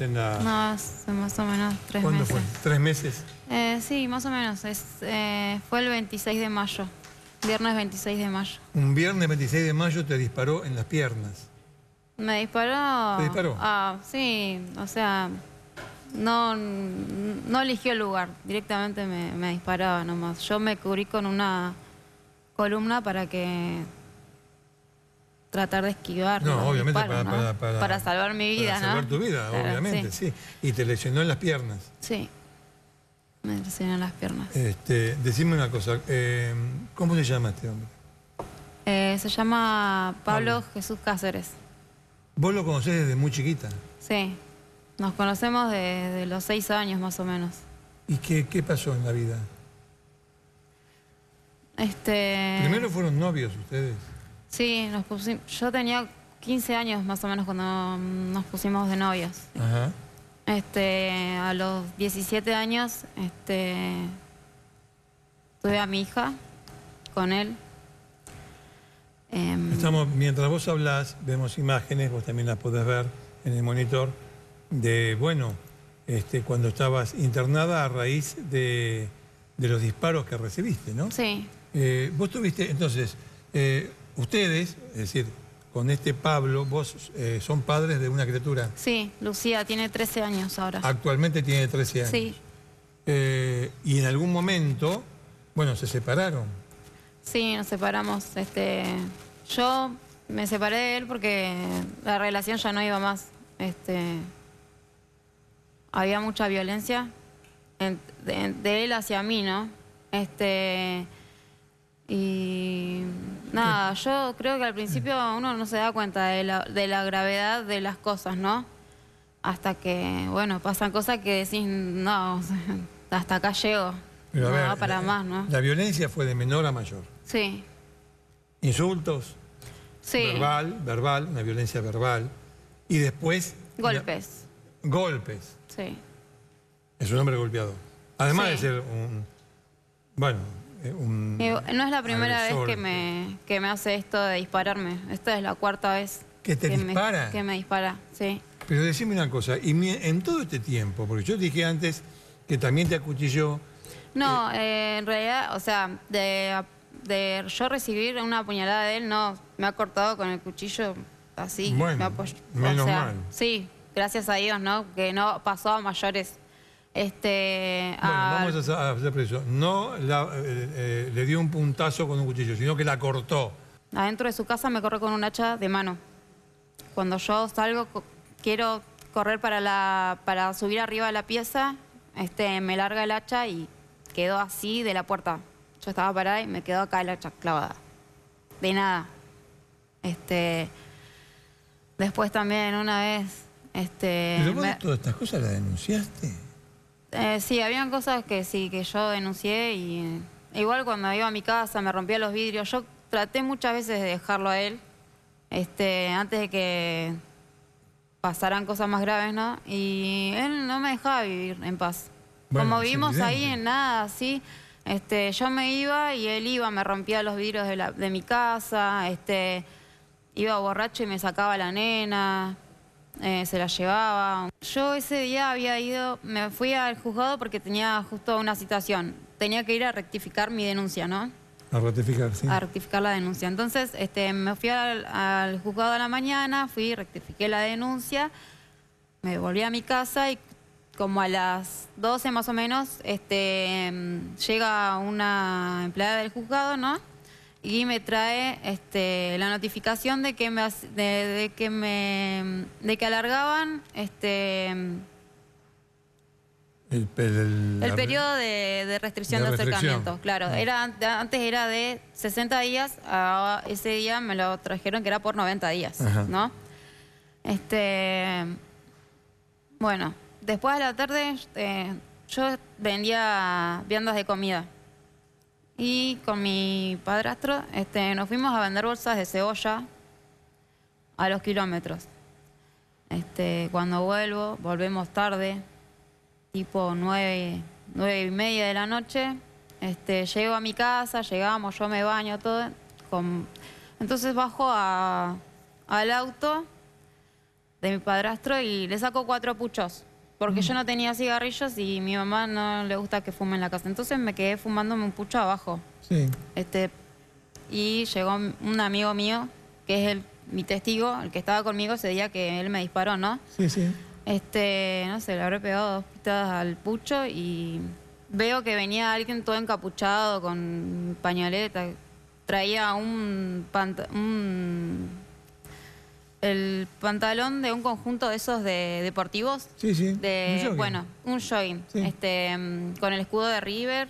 En la... No, hace más o menos tres meses. ¿Cuándo fue? ¿Tres meses? Eh, sí, más o menos. Es, eh, fue el 26 de mayo, viernes 26 de mayo. Un viernes 26 de mayo te disparó en las piernas. Me disparó... ¿Te disparó? Ah, sí, o sea, no, no eligió el lugar. Directamente me disparaba nomás. Yo me cubrí con una columna para que tratar de esquivar. No, obviamente, para, salvar mi vida. Para salvar tu vida, obviamente, sí. Y te lesionó en las piernas. Sí, me lesionó en las piernas. Este, decime una cosa, em, ¿cómo se llama este hombre? Eh, se llama Pablo, Jesús Cáceres. ¿Vos lo conocés desde muy chiquita? Sí, nos conocemos desde los seis años más o menos. ¿Y qué, qué pasó en la vida? Este... Primero fueron novios ustedes. Sí, nos yo tenía 15 años más o menos cuando nos pusimos de novios. Ajá. Este, a los 17 años este, tuve a mi hija con él. Em, Estamos, mientras vos hablas, vemos imágenes, vos también las podés ver en el monitor, de, bueno, este, cuando estabas internada a raíz de, los disparos que recibiste, ¿no? Sí. Eh, vos tuviste, entonces, eh, ustedes, es decir, con este Pablo, vos eh, son padres de una criatura. Sí, Lucía tiene 13 años ahora. Actualmente tiene 13 años. Sí. Eh, y en algún momento, bueno, se separaron. Sí, nos separamos. Este, yo me separé de él porque la relación ya no iba más. Este, había mucha violencia de, de, él hacia mí, ¿no? Este, y no, yo creo que al principio uno no se da cuenta de la, gravedad de las cosas, ¿no? Hasta que, bueno, pasan cosas que decís, no, hasta acá llego. no para eh, más, ¿no? La violencia fue de menor a mayor. Sí. Insultos. Sí. Verbal, verbal, una violencia verbal. Y después... Golpes. golpes. Sí. Es un hombre golpeado. Además de ser un... Bueno, eh, no es la primera vez que me, que me hace esto de dispararme. Esta es la cuarta vez. ¿Que Me, dispara, sí. Pero decime una cosa, y en todo este tiempo, porque yo dije antes que también te acuchilló... No, eh, eh, en realidad, o sea, de, yo recibir una puñalada de él, no, me ha cortado con el cuchillo así. Bueno, menos mal. Sí, gracias a Dios, ¿no? Que no pasó a mayores. Este, bueno, vamos a hacer preciso. No eh, eh, le dio un puntazo con un cuchillo, sino que la cortó. Adentro de su casa me corre con un hacha de mano. Cuando yo salgo, quiero correr para, la, para subir arriba de la pieza, este, me larga el hacha y quedó así de la puerta. Yo estaba parada y me quedó acá el hacha clavada. De nada. Este, después también una vez... Este, ¿Pero todas estas cosas las denunciaste? Eh, sí, habían cosas que sí, que yo denuncié y eh, igual cuando iba a mi casa me rompía los vidrios. Yo traté muchas veces de dejarlo a él, este, antes de que pasaran cosas más graves, ¿no? Y él no me dejaba vivir en paz. Como vivimos ahí en nada, así, este, yo me iba y él iba, me rompía los vidrios de, de mi casa, este, iba borracho y me sacaba la nena. Eh, se la llevaba. Yo ese día había ido, me fui al juzgado porque tenía justo una situación. Tenía que ir a rectificar mi denuncia, ¿no? A rectificar, sí. A rectificar la denuncia. Entonces este, me fui al, juzgado a la mañana, fui, rectifiqué la denuncia, me volví a mi casa y como a las 12 más o menos, este, em, llega una empleada del juzgado, ¿no? y me trae este, la notificación de que me, de, que me que alargaban este el, periodo de, restricción de, acercamiento, claro. Ah. Era, antes era de 60 días, a ese día me lo trajeron que era por 90 días, ¿no? Este, bueno, después de la tarde eh, yo vendía viandas de comida. Y con mi padrastro este, nos fuimos a vender bolsas de cebolla a los kilómetros. Este, cuando vuelvo, volvemos tarde, tipo nueve, nueve y media de la noche. Este, llego a mi casa, llegamos, yo me baño, todo. Con... Entonces bajo al auto de mi padrastro y le saco cuatro puchos porque yo no tenía cigarrillos y mi mamá no le gusta que fume en la casa. Entonces me quedé fumándome un pucho abajo. Sí. Este, y llegó un amigo mío, que es el, mi testigo, el que estaba conmigo ese día que él me disparó, ¿no? Sí, sí. Este, no sé, le habré pegado dos pitadas al pucho y veo que venía alguien todo encapuchado con pañoleta. Traía un, un el pantalón de un conjunto de esos de deportivos. Sí, sí. De, un bueno, un jogging. Este, mm, con el escudo de River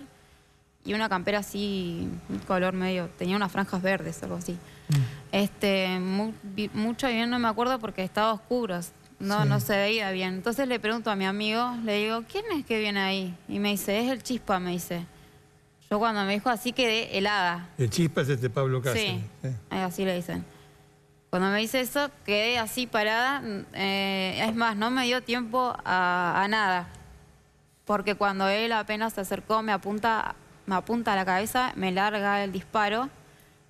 y una campera así, color medio. Tenía unas franjas verdes, algo así. Mm. Este, mucho bien no me acuerdo porque estaba oscuro. No, no se veía bien. Entonces le pregunto a mi amigo, le digo, ¿quién es que viene ahí? Y me dice, es el chispa, me dice. Yo cuando me dijo así quedé helada. El chispa es este Pablo Casas. Sí, así le dicen. Cuando me dice eso, quedé así parada. Mm, eh, es más, no me dio tiempo a, nada. Porque cuando él apenas se acercó, me apunta, me apunta a la cabeza, me larga el disparo.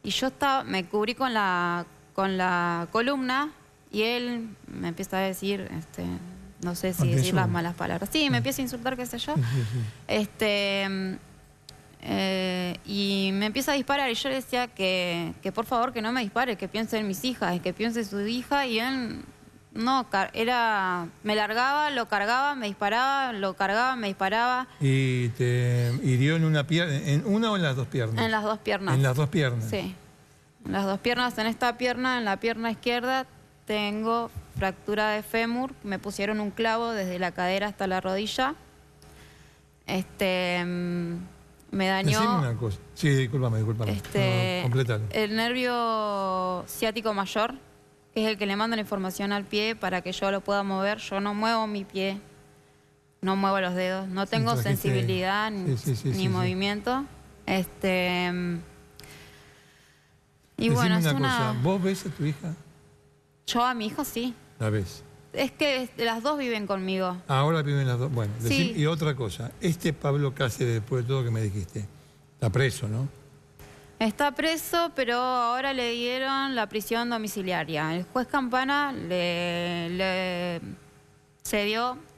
Y yo estaba, me cubrí con la, con la columna y él me empieza a decir, este, no sé si decir las malas palabras. Sí, me ah. empieza a insultar, qué sé yo. Este, mm, eh, y me empieza a disparar y yo le decía que, por favor que no me dispare, que piense en mis hijas, que piense en su hija y él no, era, me largaba, lo cargaba, me disparaba, lo cargaba, me disparaba. ¿Y te hirió en una pierna, en una o en las dos piernas? En las dos piernas. En las dos piernas. Sí, en las dos piernas, en esta pierna, en la pierna izquierda tengo fractura de fémur, me pusieron un clavo desde la cadera hasta la rodilla. Este mm, me dañó... Sí, discúlpame, discúlpame. Este, el nervio ciático mayor, que es el que le manda la información al pie para que yo lo pueda mover. Yo no muevo mi pie, no muevo los dedos, no tengo sensibilidad ni movimiento. Este... Y bueno, es una, cosa. ¿Vos ves a tu hija? Yo a mi hijo sí. ¿La ves? Es que las dos viven conmigo. Ahora viven las dos. Bueno, y otra cosa. Este Pablo Cáceres, después de todo que me dijiste, está preso, ¿no? Está preso, pero ahora le dieron la prisión domiciliaria. El juez Campana le, se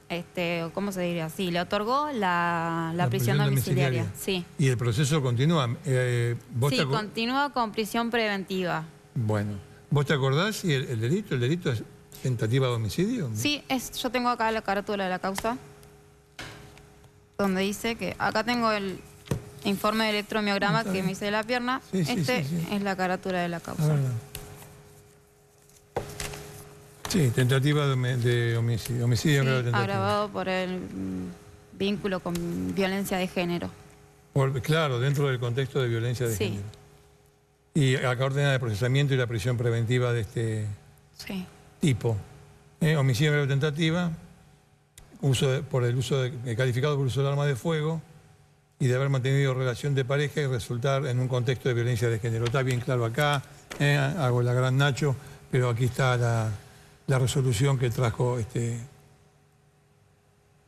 este, ¿cómo se diría? Sí, le otorgó la, prisión, domiciliaria. Sí. ¿Y el proceso continúa? Eh, sí, continúa con prisión preventiva. Bueno. ¿Vos te acordás? Y delito, el delito es ¿Tentativa de homicidio? Sí, es, yo tengo acá la carátula de la causa, donde dice que... Acá tengo el informe de electromiograma que me hice de la pierna. este es la carátula de la causa. sí, tentativa de, homicidio. homicidio agravado por el mm, vínculo con violencia de género. claro, dentro del contexto de violencia de género. Y acá ordena de procesamiento y la prisión preventiva de este... Sí tipo, eh, homicidio en tentativa, uso por el uso eh, calificado por uso del arma de fuego y de haber mantenido relación de pareja y resultar en un contexto de violencia de género. Está bien claro acá, ¿eh? hago la gran Nacho, pero aquí está la, resolución que trajo este,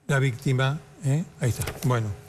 la víctima. ¿eh? Ahí está. Bueno.